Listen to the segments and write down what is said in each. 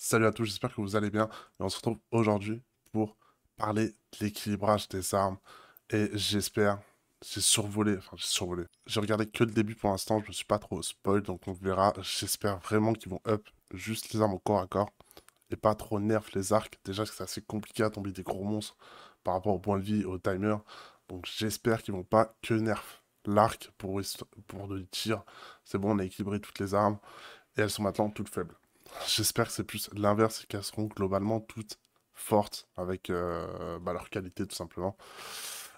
Salut à tous, j'espère que vous allez bien. Et on se retrouve aujourd'hui pour parler de l'équilibrage des armes. Et j'espère, j'ai survolé, enfin j'ai survolé. J'ai regardé que le début pour l'instant, je ne suis pas trop spoil, donc on verra. J'espère vraiment qu'ils vont up juste les armes au corps à corps. Et pas trop nerf les arcs. Déjà que c'est assez compliqué à tomber des gros monstres par rapport au point de vie, au timer. Donc j'espère qu'ils vont pas que nerf l'arc pour, pour de tir. C'est bon, on a équilibré toutes les armes. Et elles sont maintenant toutes faibles. J'espère que c'est plus l'inverse, et qu'elles seront globalement toutes fortes avec euh, bah, leur qualité tout simplement.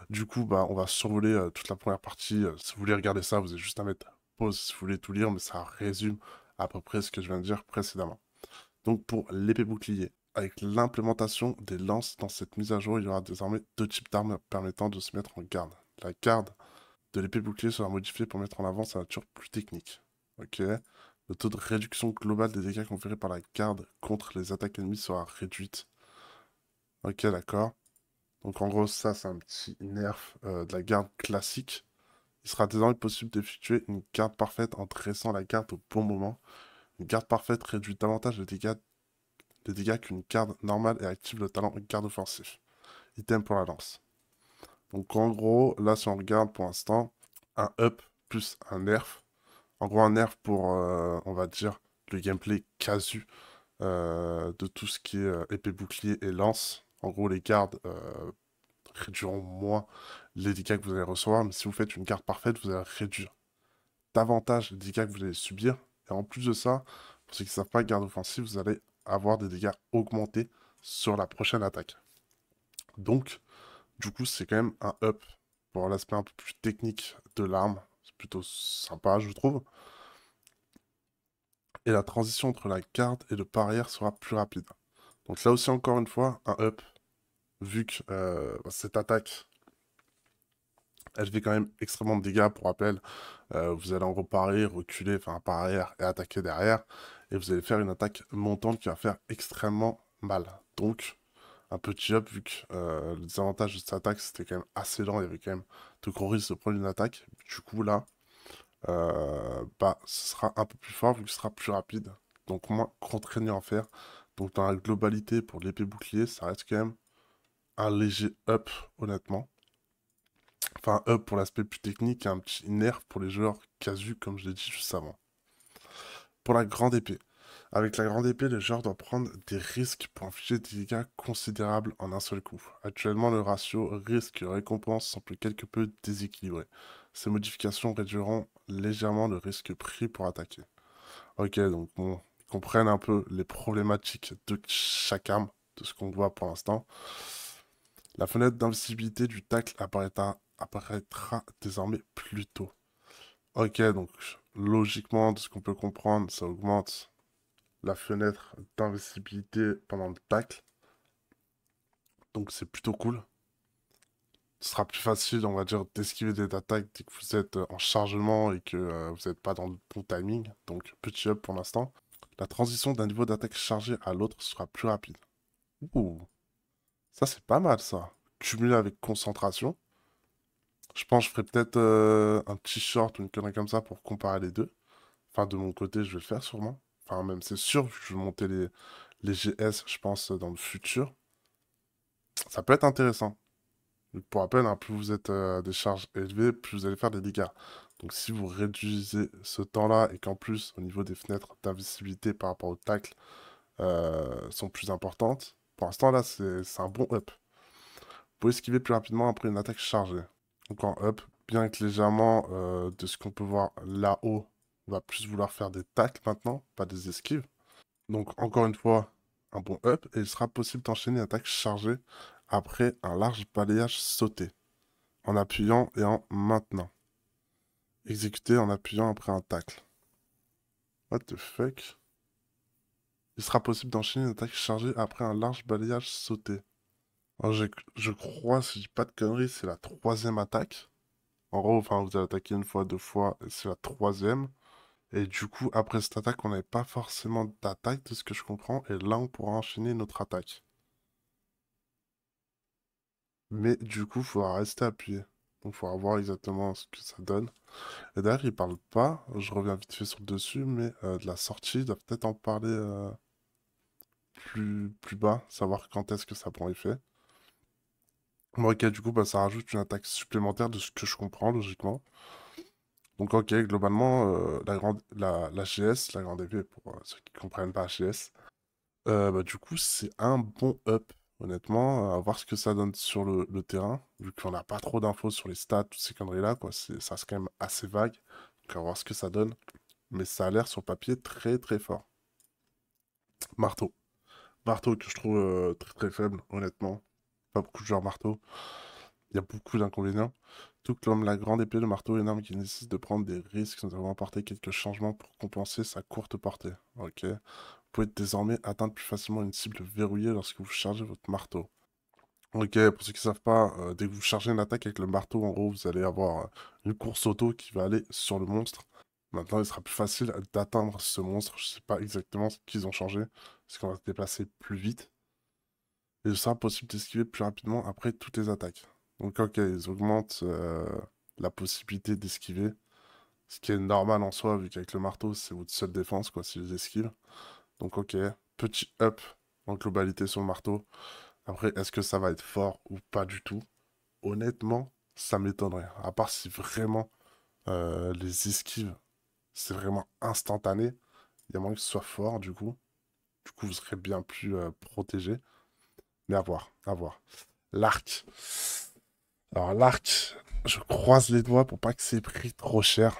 Du coup, bah, on va survoler euh, toute la première partie. Euh, si vous voulez regarder ça, vous avez juste à mettre pause si vous voulez tout lire, mais ça résume à peu près ce que je viens de dire précédemment. Donc pour l'épée bouclier, avec l'implémentation des lances dans cette mise à jour, il y aura désormais deux types d'armes permettant de se mettre en garde. La garde de l'épée bouclier sera modifiée pour mettre en avant sa nature plus technique. Ok le taux de réduction globale des dégâts conférés par la garde contre les attaques ennemies sera réduite. Ok, d'accord. Donc en gros, ça, c'est un petit nerf euh, de la garde classique. Il sera désormais possible d'effectuer une carte parfaite en dressant la carte au bon moment. Une garde parfaite réduit davantage les dégâts, dégâts qu'une carte normale et active le talent garde offensif. Item pour la lance. Donc en gros, là si on regarde pour l'instant, un up plus un nerf, en gros un nerf pour, euh, on va dire, le gameplay casu euh, de tout ce qui est euh, épée, bouclier et lance. En gros, les gardes réduiront moins les dégâts que vous allez recevoir, mais si vous faites une garde parfaite, vous allez réduire davantage les dégâts que vous allez subir. Et en plus de ça, pour ceux qui ne savent pas, garde offensive, vous allez avoir des dégâts augmentés sur la prochaine attaque. Donc, du coup, c'est quand même un up pour l'aspect un peu plus technique de l'arme plutôt sympa, je trouve. Et la transition entre la carte et le parière sera plus rapide. Donc là aussi, encore une fois, un up. Vu que euh, bah, cette attaque, elle fait quand même extrêmement de dégâts, pour rappel. Euh, vous allez en gros reculer, enfin par et attaquer derrière. Et vous allez faire une attaque montante qui va faire extrêmement mal. Donc, un petit up, vu que euh, le les avantages de cette attaque, c'était quand même assez lent. Il y avait quand même donc on risque de prendre une attaque. Du coup là, euh, bah, ce sera un peu plus fort vu que sera plus rapide. Donc moins contraignant à faire. Donc dans la globalité pour l'épée bouclier, ça reste quand même un léger up honnêtement. Enfin up pour l'aspect plus technique et un petit nerf pour les joueurs casu comme je l'ai dit juste avant. Pour la grande épée. Avec la grande épée, le joueur doit prendre des risques pour infliger des dégâts considérables en un seul coup. Actuellement, le ratio risque-récompense semble quelque peu déséquilibré. Ces modifications réduiront légèrement le risque pris pour attaquer. Ok, donc bon, comprennent un peu les problématiques de chaque arme, de ce qu'on voit pour l'instant. La fenêtre d'invisibilité du tacle apparaîtra désormais plus tôt. Ok, donc logiquement, de ce qu'on peut comprendre, ça augmente la fenêtre d'invisibilité pendant le tacle. Donc c'est plutôt cool. Ce sera plus facile, on va dire, d'esquiver des attaques dès que vous êtes euh, en chargement et que euh, vous n'êtes pas dans le bon timing. Donc petit up pour l'instant. La transition d'un niveau d'attaque chargé à l'autre sera plus rapide. Ouh, ça c'est pas mal ça. Cumulé avec concentration. Je pense que je ferai peut-être euh, un t-shirt ou une connerie comme ça pour comparer les deux. Enfin, de mon côté, je vais le faire sûrement même c'est sûr, je vais monter les, les GS, je pense, dans le futur. Ça peut être intéressant. Pour rappel, hein, plus vous êtes euh, à des charges élevées, plus vous allez faire des dégâts. Donc si vous réduisez ce temps-là et qu'en plus, au niveau des fenêtres d'invisibilité par rapport au tacle, euh, sont plus importantes, pour l'instant là, c'est un bon up. Vous pouvez esquiver plus rapidement après une attaque chargée. Donc en up, bien que légèrement euh, de ce qu'on peut voir là-haut, va plus vouloir faire des tacles maintenant, pas des esquives. Donc encore une fois, un bon up et il sera possible d'enchaîner un tacle chargé après un large balayage sauté, en appuyant et en maintenant. Exécuté en appuyant après un tacle. What the fuck Il sera possible d'enchaîner une attaque chargée après un large balayage sauté. je, crois, si je dis pas de conneries, c'est la troisième attaque. En gros, enfin, vous avez attaqué une fois, deux fois, c'est la troisième. Et du coup, après cette attaque, on n'avait pas forcément d'attaque, de ce que je comprends. Et là, on pourra enchaîner notre attaque. Mais du coup, il faudra rester appuyé. Donc, il faudra voir exactement ce que ça donne. Et d'ailleurs, il parle pas. Je reviens vite fait sur le dessus. Mais euh, de la sortie, il doit peut-être en parler euh, plus, plus bas. Savoir quand est-ce que ça prend effet. Bon, ok, du coup, bah, ça rajoute une attaque supplémentaire de ce que je comprends, logiquement. Donc, ok, globalement, euh, la, grande, la, la GS, la grande épée, pour euh, ceux qui ne comprennent pas GS, euh, bah, du coup, c'est un bon up, honnêtement, à voir ce que ça donne sur le, terrain, vu qu'on n'a pas trop d'infos sur les stats, toutes ces conneries-là, quoi, ça reste quand même assez vague, donc à voir ce que ça donne. Mais ça a l'air sur papier très très fort. Marteau. Marteau que je trouve très très faible, honnêtement. Pas beaucoup de joueurs marteau. Il y a beaucoup d'inconvénients tout comme la grande épée, de marteau énorme qui nécessite de prendre des risques. Nous avons apporté quelques changements pour compenser sa courte portée. Ok. Vous pouvez désormais atteindre plus facilement une cible verrouillée lorsque vous chargez votre marteau. Ok, pour ceux qui ne savent pas, euh, dès que vous chargez une attaque avec le marteau, en gros, vous allez avoir euh, une course auto qui va aller sur le monstre. Maintenant, il sera plus facile d'atteindre ce monstre. Je ne sais pas exactement ce qu'ils ont changé, parce qu'on va se déplacer plus vite. Et il sera possible d'esquiver plus rapidement après toutes les attaques. Donc, ok, ils augmentent euh, la possibilité d'esquiver. Ce qui est normal en soi, vu qu'avec le marteau, c'est votre seule défense, quoi, si vous esquivent. Donc, ok, petit up en globalité sur le marteau. Après, est-ce que ça va être fort ou pas du tout Honnêtement, ça m'étonnerait. À part si vraiment euh, les esquives, c'est vraiment instantané. Il y a moins que ce soit fort, du coup. Du coup, vous serez bien plus euh, protégé. Mais à voir, à voir. L'arc. Alors l'arc, je croise les doigts pour pas que c'est pris trop cher.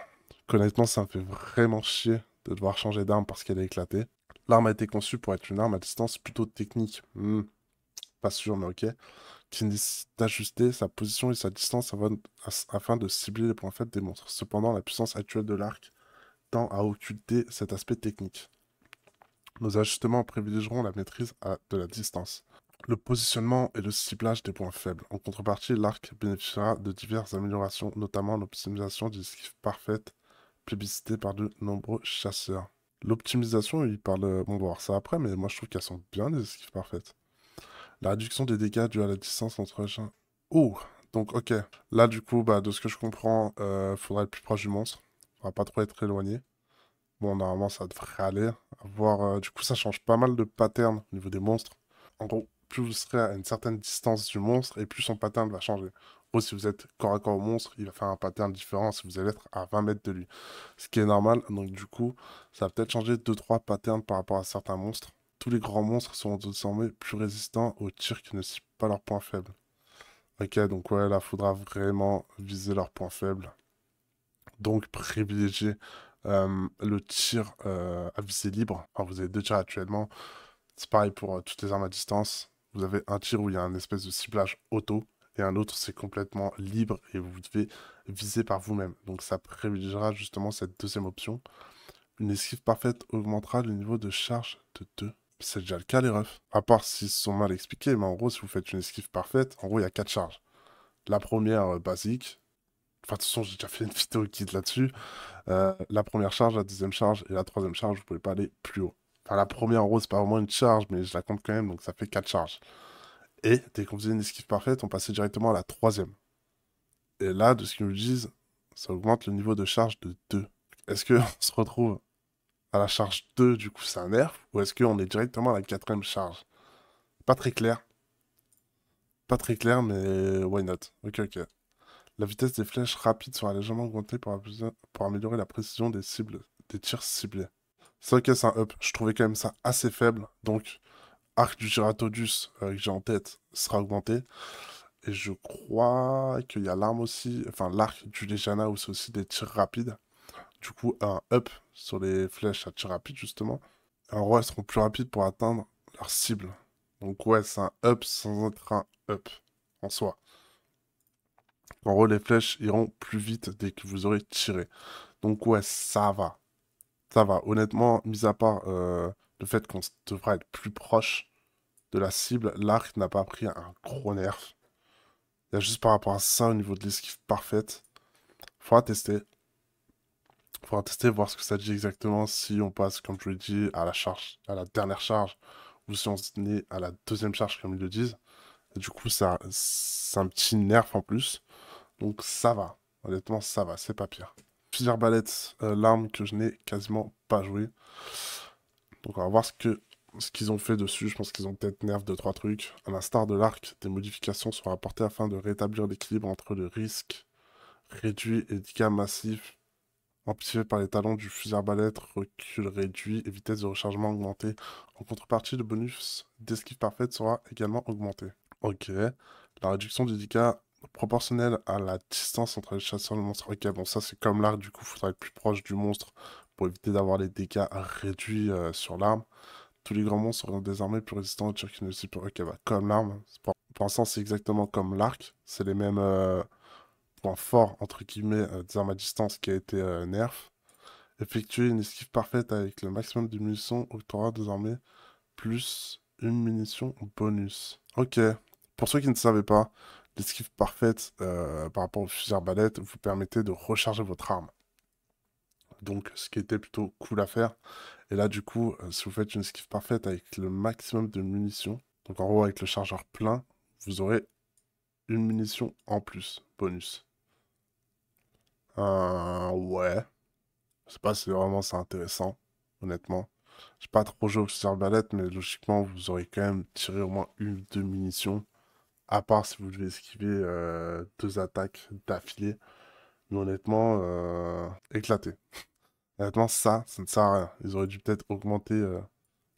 Honnêtement, ça me fait vraiment chier de devoir changer d'arme parce qu'elle a éclaté. L'arme a été conçue pour être une arme à distance plutôt technique. Hmm. Pas sûr, mais ok. Qui nécessite d'ajuster sa position et sa distance afin de cibler les points faibles des monstres. Cependant, la puissance actuelle de l'arc tend à occulter cet aspect technique. Nos ajustements privilégieront la maîtrise à de la distance le positionnement et le ciblage des points faibles. En contrepartie, l'arc bénéficiera de diverses améliorations, notamment l'optimisation des esquives parfaites, publicité par de nombreux chasseurs. L'optimisation, il parle... Bon, on va voir ça après, mais moi je trouve qu'elles sont bien les esquives parfaites. La réduction des dégâts due à la distance entre... Oh Donc ok, là du coup, bah, de ce que je comprends, il euh, faudra être plus proche du monstre. On va pas trop être éloigné. Bon, normalement ça devrait aller. Voir, euh, du coup, ça change pas mal de pattern au niveau des monstres. En gros, plus vous serez à une certaine distance du monstre et plus son pattern va changer. Ou si vous êtes corps à corps au monstre, il va faire un pattern différent si vous allez être à 20 mètres de lui. Ce qui est normal, donc du coup, ça va peut-être changer 2-3 patterns par rapport à certains monstres. Tous les grands monstres seront désormais plus résistants aux tirs qui ne ciblent pas leurs points faibles. Ok, donc là, il faudra vraiment viser leurs points faibles. Donc privilégier euh, le tir euh, à visée libre. Alors vous avez deux tirs actuellement. C'est pareil pour euh, toutes les armes à distance. Vous avez un tir où il y a un espèce de ciblage auto et un autre c'est complètement libre et vous devez viser par vous-même. Donc ça privilégiera justement cette deuxième option. Une esquive parfaite augmentera le niveau de charge de 2. C'est déjà le cas les refs. À part s'ils se sont mal expliqués, mais en gros si vous faites une esquive parfaite, en gros il y a 4 charges. La première euh, basique, Enfin, de toute façon, j'ai déjà fait une vidéo guide là-dessus. Euh, la première charge, la deuxième charge et la troisième charge, vous pouvez pas aller plus haut la première en gros, c'est pas vraiment une charge, mais je la compte quand même, donc ça fait 4 charges. Et dès qu'on faisait une esquive parfaite, on passait directement à la troisième. Et là, de ce qu'ils nous disent, ça augmente le niveau de charge de 2. Est-ce qu'on se retrouve à la charge 2, du coup c'est un nerf, ou est-ce qu'on est directement à la quatrième charge Pas très clair. Pas très clair, mais why not Ok, ok. La vitesse des flèches rapides sera légèrement augmentée pour, pour améliorer la précision des cibles, des tirs ciblés. C'est que c'est un up. Je trouvais quand même ça assez faible. Donc, arc du Giratodus euh, que j'ai en tête sera augmenté. Et je crois qu'il y a l'arme aussi, enfin l'arc du Lejana où c'est aussi des tirs rapides. Du coup, un up sur les flèches à tir rapide justement. En gros, elles seront plus rapides pour atteindre leur cible. Donc ouais, c'est un up sans être un up en soi. En gros, les flèches iront plus vite dès que vous aurez tiré. Donc ouais, ça va ça va. Honnêtement, mis à part euh, le fait qu'on devra être plus proche de la cible, l'arc n'a pas pris un gros nerf. Il y a juste par rapport à ça, au niveau de l'esquive parfaite, faudra tester. Faudra tester, voir ce que ça dit exactement, si on passe, comme je l'ai dit, à la charge, à la dernière charge, ou si on se à la deuxième charge, comme ils le disent. du coup, ça, c'est un petit nerf en plus. Donc ça va. Honnêtement, ça va, c'est pas pire. Fuser Ballet, euh, l'arme que je n'ai quasiment pas jouée. Donc on va voir ce que ce qu'ils ont fait dessus. Je pense qu'ils ont peut-être nerf de trois trucs. À l'instar de l'arc, des modifications seront apportées afin de rétablir l'équilibre entre le risque réduit et dégâts massifs amplifié par les talons du fusil Ballet, recul réduit et vitesse de rechargement augmentée. En contrepartie, le bonus d'esquive parfaite sera également augmenté. Ok. La réduction du dégâts proportionnel à la distance entre le chasseur et le monstre. Ok, bon, ça c'est comme l'arc, du coup, il faudra être plus proche du monstre pour éviter d'avoir les dégâts réduits euh, sur l'arme. Tous les grands monstres seront désormais plus résistants au tir qui ne Ok, bah, comme l'arme. Pour l'instant, c'est exactement comme l'arc. C'est les mêmes euh, points forts, entre guillemets, euh, des armes à distance qui a été nerf. Effectuer une esquive parfaite avec le maximum de munitions désormais plus une munition bonus. Ok, pour ceux qui ne savaient pas, L'esquive parfaite euh, par rapport au fusil arbalète vous permettait de recharger votre arme. Donc, ce qui était plutôt cool à faire. Et là, du coup, euh, si vous faites une esquive parfaite avec le maximum de munitions, donc en gros avec le chargeur plein, vous aurez une munition en plus, bonus. Euh, ouais. Je sais pas si vraiment c'est intéressant, honnêtement. Je pas trop jouer au fusil arbalète, mais logiquement, vous aurez quand même tiré au moins une ou deux munitions à part si vous devez esquiver euh, deux attaques d'affilée. Mais honnêtement, euh, éclaté. honnêtement, ça, ça ne sert à rien. Ils auraient dû peut-être augmenter euh,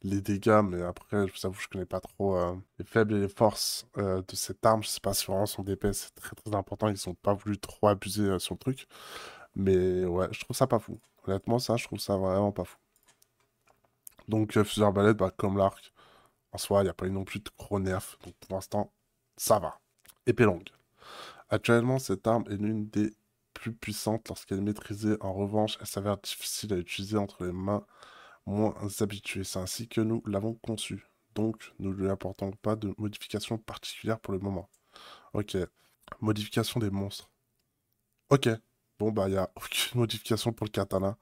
les dégâts, mais après, je vous avoue, je ne connais pas trop les faibles et les forces de cette arme. Je ne sais pas si vraiment son DPS est très très important. Ils n'ont pas voulu trop abuser sur le truc. Mais ouais, je trouve ça pas fou. Honnêtement, ça, je trouve ça vraiment pas fou. Donc, Fuseur arbalète, bah, comme l'arc, en soi, il n'y a pas eu non plus de gros nerfs. Donc, pour l'instant, ça va. Épée longue. Actuellement, cette arme est l'une des plus puissantes lorsqu'elle est maîtrisée. En revanche, elle s'avère difficile à utiliser entre les mains moins habituées. C'est ainsi que nous l'avons conçue. Donc, nous ne lui apportons pas de modifications particulières pour le moment. Ok. Modification des monstres. Ok. Bon, bah, il n'y a aucune modification pour le katana.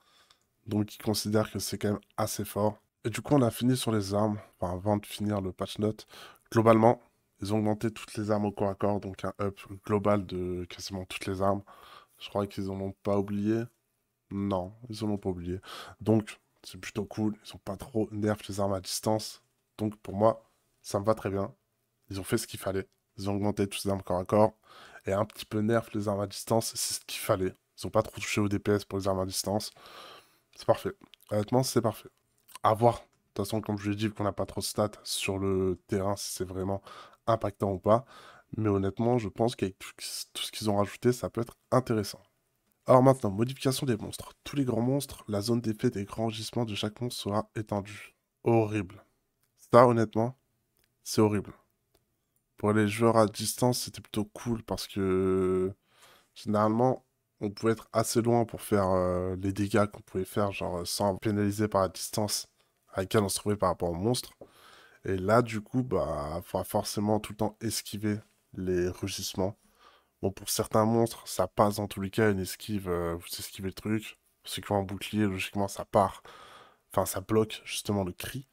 Donc, il considère que c'est quand même assez fort. Et du coup, on a fini sur les armes. Enfin, avant de finir le patch note. Globalement, ils ont augmenté toutes les armes au corps à corps, donc un up global de quasiment toutes les armes. Je crois qu'ils n'en ont pas oublié. Non, ils n'en ont pas oublié. Donc, c'est plutôt cool. Ils n'ont pas trop nerf les armes à distance. Donc, pour moi, ça me va très bien. Ils ont fait ce qu'il fallait. Ils ont augmenté toutes les armes corps à corps. Et un petit peu nerf les armes à distance, c'est ce qu'il fallait. Ils n'ont pas trop touché au DPS pour les armes à distance. C'est parfait. Honnêtement, c'est parfait. À voir. De toute façon, comme je l'ai dit, qu'on n'a pas trop de stats sur le terrain, c'est vraiment impactant ou pas. Mais honnêtement, je pense qu'avec tout ce qu'ils ont rajouté, ça peut être intéressant. Alors maintenant, modification des monstres. Tous les grands monstres, la zone d'effet des grands gisements de chaque monstre sera étendue. Horrible. Ça, honnêtement, c'est horrible. Pour les joueurs à distance, c'était plutôt cool parce que généralement, on pouvait être assez loin pour faire euh, les dégâts qu'on pouvait faire, genre sans pénaliser par la distance à laquelle on se trouvait par rapport au monstre. Et là, du coup, bah, faudra forcément tout le temps esquiver les rugissements. Bon, pour certains monstres, ça passe en tous les cas, une esquive, euh, vous esquivez le truc. cest ceux un bouclier, logiquement, ça part. Enfin, ça bloque justement le cri.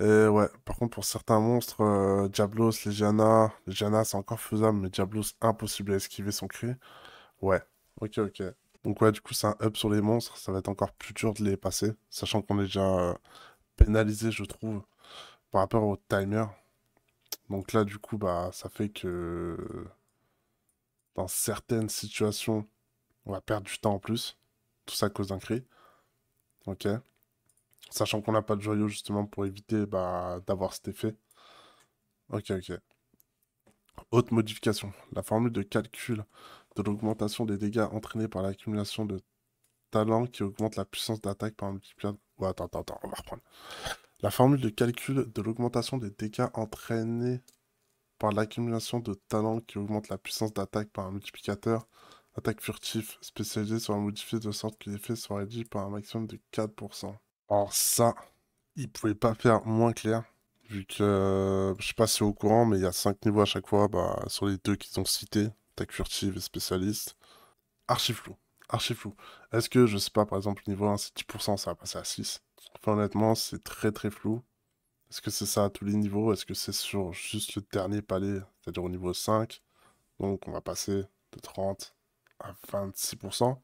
Et ouais, par contre, pour certains monstres, euh, Diablos, Legiana, Legiana c'est encore faisable, mais Diablos, impossible à esquiver son cri. Ouais, ok, ok. Donc ouais, du coup, c'est un up sur les monstres, ça va être encore plus dur de les passer, sachant qu'on est déjà euh, pénalisé, je trouve, par rapport au timer. Donc là, du coup, bah, ça fait que dans certaines situations, on va perdre du temps en plus. Tout ça à cause d'un cri. Ok. Sachant qu'on n'a pas de joyau justement pour éviter bah, d'avoir cet effet. Ok, ok. autre modification. La formule de calcul de l'augmentation des dégâts entraînés par l'accumulation de talents qui augmente la puissance d'attaque par un multiplier Ouais, attends, attends, on va reprendre. La formule de calcul de l'augmentation des dégâts entraînés par l'accumulation de talents qui augmente la puissance d'attaque par un multiplicateur, attaque furtive spécialisée sera modifiée de sorte que l'effet soit réduit par un maximum de 4%. Or ça, il pouvait pas faire moins clair. Vu que, je sais pas si au courant, mais il y a 5 niveaux à chaque fois, bah, sur les deux qu'ils ont cités, attaque furtive et spécialiste, Archive archi flou. Est-ce que, je sais pas, par exemple, niveau 1, c'est 10%, ça va passer à 6 Enfin, honnêtement, c'est très très flou. Est-ce que c'est ça à tous les niveaux Est-ce que c'est sur juste le dernier palais, c'est-à-dire au niveau 5 Donc, on va passer de 30 à 26%.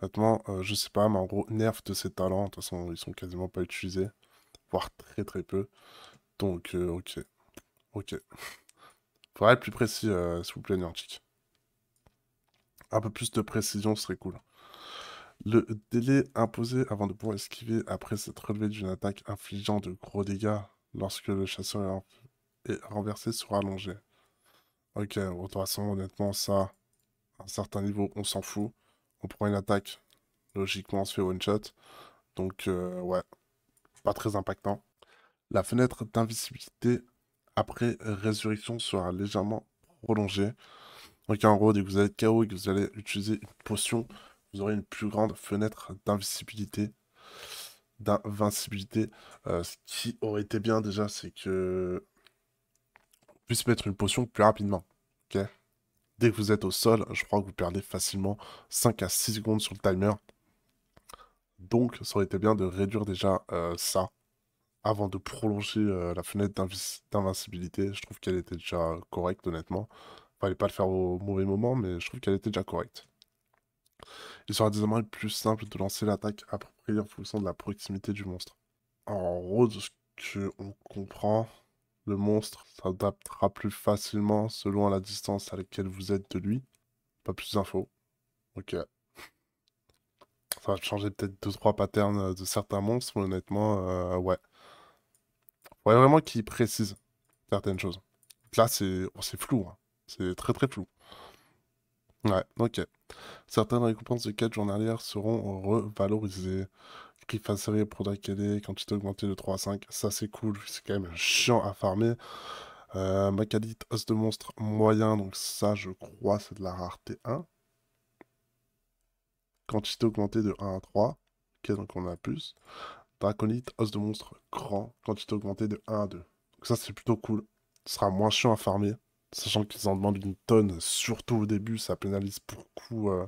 Honnêtement, euh, je sais pas, mais en gros, nerf de ces talents, de toute façon, ils sont quasiment pas utilisés, voire très très peu. Donc, euh, ok. Ok. Faudrait être plus précis, euh, s'il vous plaît, Niantic un peu plus de précision serait cool. Le délai imposé avant de pouvoir esquiver après s'être relevé d'une attaque infligeant de gros dégâts lorsque le chasseur est renversé sera allongé. Ok, de toute façon, honnêtement, ça, à un certain niveau, on s'en fout. On prend une attaque, logiquement, on se fait one-shot. Donc, euh, ouais, pas très impactant. La fenêtre d'invisibilité après résurrection sera légèrement prolongée. Donc en gros, dès que vous être KO et que vous allez utiliser une potion, vous aurez une plus grande fenêtre d'invisibilité. D'invincibilité. Euh, ce qui aurait été bien déjà, c'est que Vous puisse mettre une potion plus rapidement. Dès que vous êtes au sol, je crois que vous perdez facilement 5 à 6 secondes sur le timer. Donc, ça aurait été bien de réduire déjà euh, ça avant de prolonger euh, la fenêtre d'invincibilité. Je trouve qu'elle était déjà correcte, honnêtement fallait pas le faire au mauvais moment, mais je trouve qu'elle était déjà correcte. Il sera désormais plus simple de lancer l'attaque appropriée en fonction de la proximité du monstre. En gros, de ce qu'on comprend, le monstre s'adaptera plus facilement selon la distance à laquelle vous êtes de lui. Pas plus d'infos. Ok. Ça va changer peut-être 2-3 patterns de certains monstres, mais honnêtement, euh, ouais. Ouais, vraiment qu'il précise certaines choses. Là, oh, c'est flou. Hein. C'est très très flou. Ouais, ok. Certaines récompenses de 4 journalières seront revalorisées. Prix pour pour quand quantité augmentée de 3 à 5. Ça, c'est cool. C'est quand même chiant à farmer. Euh, os de monstre moyen. Donc, ça, je crois, c'est de la rareté 1. Quantité augmentée de 1 à 3. Ok, donc on a plus. Draconite, os de monstre grand. Quantité augmentée de 1 à 2. Donc, ça, c'est plutôt cool. Ce sera moins chiant à farmer sachant qu'ils en demandent une tonne, surtout au début, ça pénalise pour euh,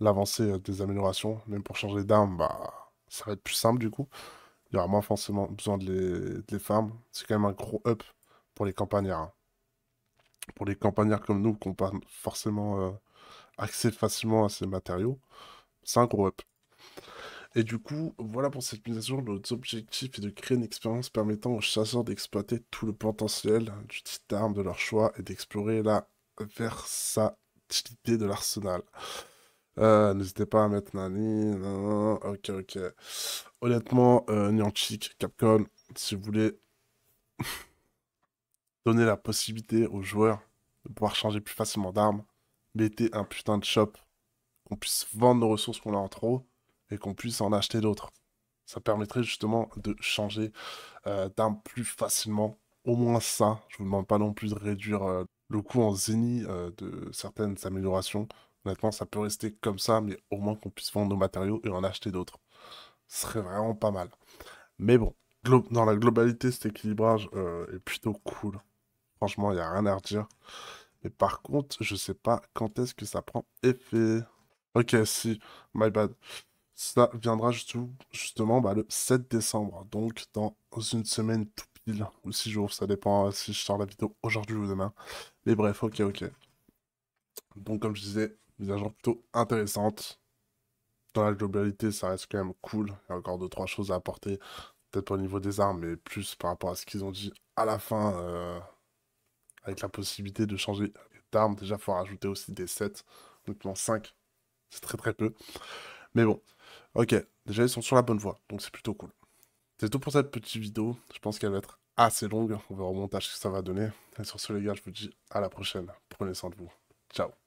l'avancée euh, des améliorations. Même pour changer d'arme, bah, ça va être plus simple du coup. Il y aura moins forcément besoin de les, de C'est quand même un gros up pour les campagnards. Hein. Pour les campagnards comme nous, qui n'ont pas forcément euh, accès facilement à ces matériaux, c'est un gros up. Et du coup, voilà pour cette mise à jour, notre objectif est de créer une expérience permettant aux chasseurs d'exploiter tout le potentiel du type d'arme de leur choix et d'explorer la versatilité de l'arsenal. Euh, n'hésitez pas à mettre Nani. ok, ok. Honnêtement, euh, Niantic, Capcom, si vous voulez donner la possibilité aux joueurs de pouvoir changer plus facilement d'armes, mettez un putain de shop qu'on puisse vendre nos ressources qu'on a en trop qu'on puisse en acheter d'autres. Ça permettrait justement de changer euh, d'un d'arme plus facilement. Au moins ça. Je vous demande pas non plus de réduire euh, le coût en zénith euh, de certaines améliorations. Honnêtement, ça peut rester comme ça, mais au moins qu'on puisse vendre nos matériaux et en acheter d'autres. Ce serait vraiment pas mal. Mais bon, dans la globalité, cet équilibrage est plutôt cool. Franchement, il n'y a rien à redire. Mais par contre, je sais pas quand est-ce que ça prend effet. Ok, si, my bad. Ça viendra justement bah, le 7 décembre, donc dans une semaine tout pile, ou 6 jours, ça dépend euh, si je sors la vidéo aujourd'hui ou demain. Mais bref, ok, ok. Donc comme je disais, des agents plutôt intéressante. Dans la globalité, ça reste quand même cool. Il y a encore 2-3 choses à apporter, peut-être pas au niveau des armes, mais plus par rapport à ce qu'ils ont dit à la fin, euh, avec la possibilité de changer d'armes. Déjà, il faut rajouter aussi des 7, notamment 5. C'est très très peu. Mais bon, Ok, déjà ils sont sur la bonne voie, donc c'est plutôt cool. C'est tout pour cette petite vidéo, je pense qu'elle va être assez longue, on verra au montage ce que ça va donner. Et sur ce les gars, je vous dis à la prochaine, prenez soin de vous, ciao